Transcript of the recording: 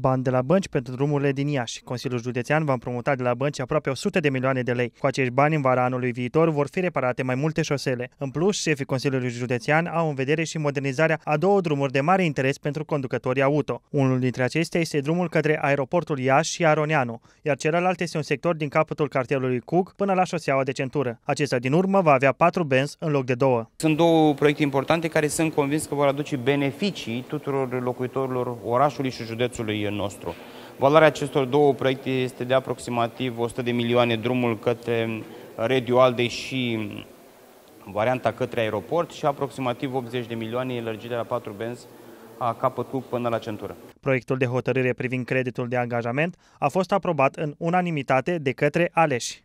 bani de la bănci pentru drumurile din Iași. Consiliul Județean va împrumuta de la bănci aproape 100 de milioane de lei. Cu acești bani, în vara anului viitor, vor fi reparate mai multe șosele. În plus, șefii Consiliului Județean au în vedere și modernizarea a două drumuri de mare interes pentru conducătorii auto. Unul dintre acestea este drumul către aeroportul Iași și Aroneanu, iar celălalt este un sector din capătul cartierului Cug, până la șoseaua de centură. Acesta din urmă va avea patru benzi în loc de două. Sunt două proiecte importante care sunt convins că vor aduce beneficii tuturor locuitorilor orașului și județului nostru. Valoarea acestor două proiecte este de aproximativ 100 de milioane drumul către Radio Alde și varianta către aeroport și aproximativ 80 de milioane lărgirea la 4 benzi a capătul până la centură. Proiectul de hotărâre privind creditul de angajament a fost aprobat în unanimitate de către aleși.